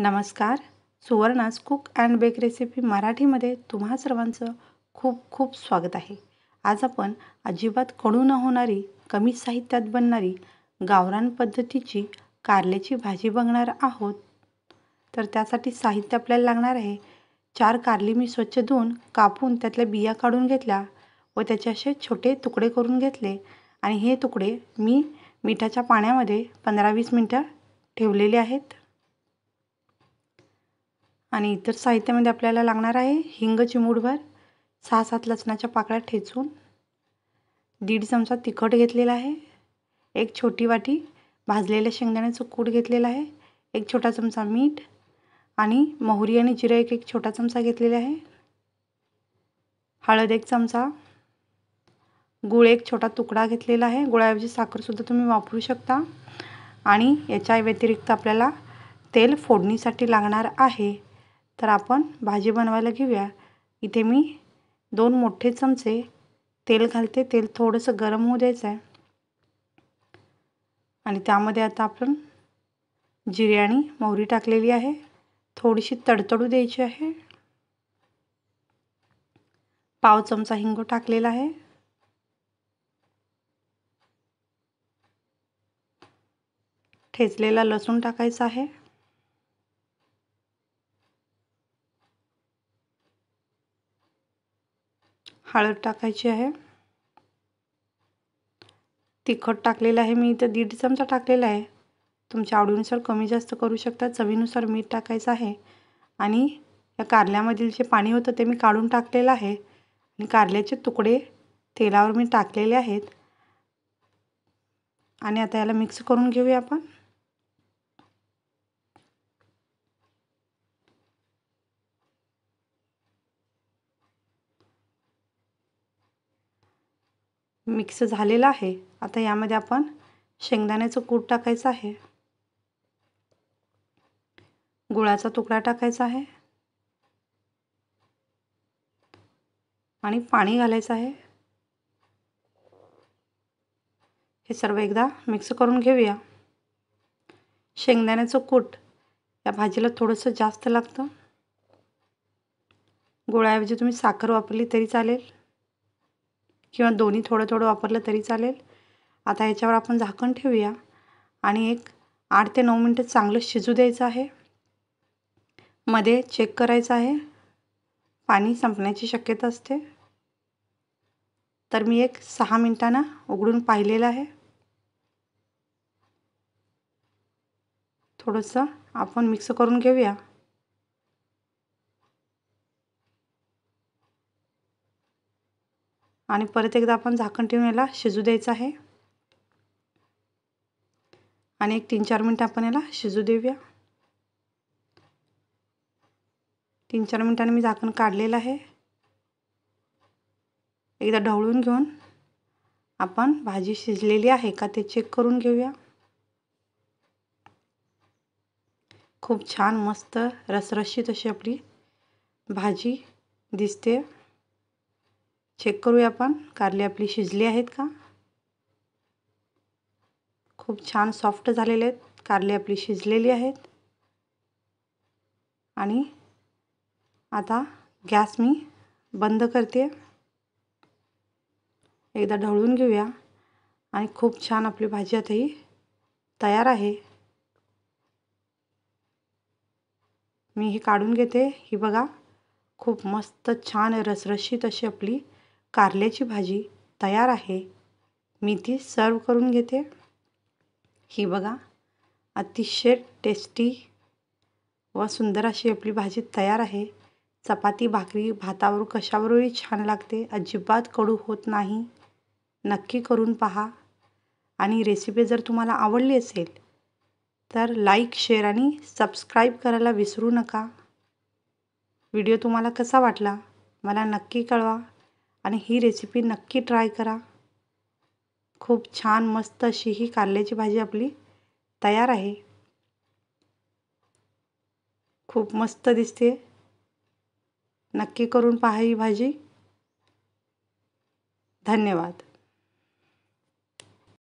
नमस्कार सुवर्णास cook and bake recipe मराठीमध्ये तुम्हा सर्वांचं खूप खूप स्वागत आहे आज आपण अजिबात कडू न होणारी कमी साहित्यात बनणारी गावरान पद्धतीची कारल्याची भाजी बघणार आहोत तर त्यासाठी साहित्य आपल्याला लागणार आहे चार कारली मी स्वच्छ धुवून कापून त्यातल्या बिया काढून घेतल्या व त्याचे असे छोटे तुकडे करून घेतले आणि हे तुकडे मी मिठाच्या पाण्यामध्ये पंधरा वीस मिनटं ठेवलेले आहेत आणि इतर साहित्यामध्ये आपल्याला लागणार आहे हिंग चिमूडभर सहा सात लसणाच्या पाकळ्या ठेचून दीड चमचा तिखट घेतलेला आहे एक छोटी वाटी भाजलेल्या शेंगदाण्याचं कूट घेतलेलं आहे एक छोटा चमचा मीठ आणि मोहरी आणि जिरं एक एक छोटा चमचा घेतलेला आहे हळद एक चमचा गुळ एक छोटा तुकडा घेतलेला आहे गुळाऐवजी साखरसुद्धा तुम्ही वापरू शकता आणि याच्या व्यतिरिक्त आपल्याला तेल फोडणीसाठी लागणार आहे तर आपण भाजी बनवायला घेऊया इथे मी दोन मोठे चमचे तेल घालते तेल थोडंसं गरम होऊ द्यायचं आहे आणि त्यामध्ये आता आपण जिरे आणि मोहरी टाकलेली आहे थोडीशी तडतडू द्यायची आहे पाव चमचा हिंग टाकलेला आहे ठेचलेला लसूण टाकायचा आहे हळद टाकायची आहे तिखट टाकलेलं आहे मी इथं दीड चमचा टाकलेला आहे तुमच्या आवडीनुसार कमी जास्त करू शकता चवीनुसार मीठ टाकायचं आहे आणि या कारल्यामधील जे पाणी होतं ते मी काढून टाकलेलं आहे आणि कारल्याचे तुकडे तेलावर मी टाकलेले आहेत आणि आता याला मिक्स करून घेऊया आपण मिक्स झालेलं आहे आता यामध्ये आपण शेंगदाण्याचं कूट टाकायचं आहे गुळाचा तुकडा टाकायचा आहे आणि पाणी घालायचं आहे हे सर्व एकदा मिक्स करून घेऊया शेंगदाण्याचं कूट या भाजीला थोडंसं जास्त लागतं गोळ्याऐवजी तुम्ही साखर वापरली तरी चालेल किंवा दोन्ही थोडं थोडं वापरलं तरी चालेल आता याच्यावर आपण झाकण ठेवूया आणि एक आठ ते नऊ मिनटं चांगलं शिजू द्यायचं आहे मध्ये चेक करायचं आहे पाणी संपण्याची शक्यता असते तर मी एक सहा मिनटांना उघडून पाहिलेलं आहे थोडंसं आपण मिक्स करून घेऊया आणि परत एकदा आपण झाकण ठेवून याला शिजू द्यायचं आहे आणि एक तीन चार मिनटं आपण याला शिजू देऊया तीन चार मिनटांनी मी झाकण काढलेलं आहे एकदा ढवळून घेऊन आपण भाजी शिजलेली आहे का ते चेक करून घेऊया खूप छान मस्त रसरशीत अशी आपली भाजी दिसते चेक करूया आपण कारले आपली शिजली आहेत का खूप छान सॉफ्ट झालेले आहेत कारले आपली शिजलेली आहेत आणि आता गॅस मी बंद करते एकदा ढवळून घेऊया आणि खूप छान आपली भाजी आता ही तयार आहे मी हे काढून घेते ही बघा खूप मस्त छान रसरशीत अशी आपली कारल्याची भाजी तयार आहे मी ती सर्व करून घेते ही बघा अतिशय टेस्टी व सुंदर अशी आपली भाजी तयार आहे चपाती भाकरी भातावर कशावरही छान लागते अजिबात कडू होत नाही नक्की करून पहा आणि रेसिपी जर तुम्हाला आवडली असेल तर लाईक शेअर आणि सबस्क्राईब करायला विसरू नका व्हिडिओ तुम्हाला कसा वाटला मला नक्की कळवा आणि ही रेसिपी नक्की ट्राय करा खूप छान मस्त अशी ही कारल्याची भाजी आपली तयार आहे खूप मस्त दिसते नक्की करून पहा ही भाजी धन्यवाद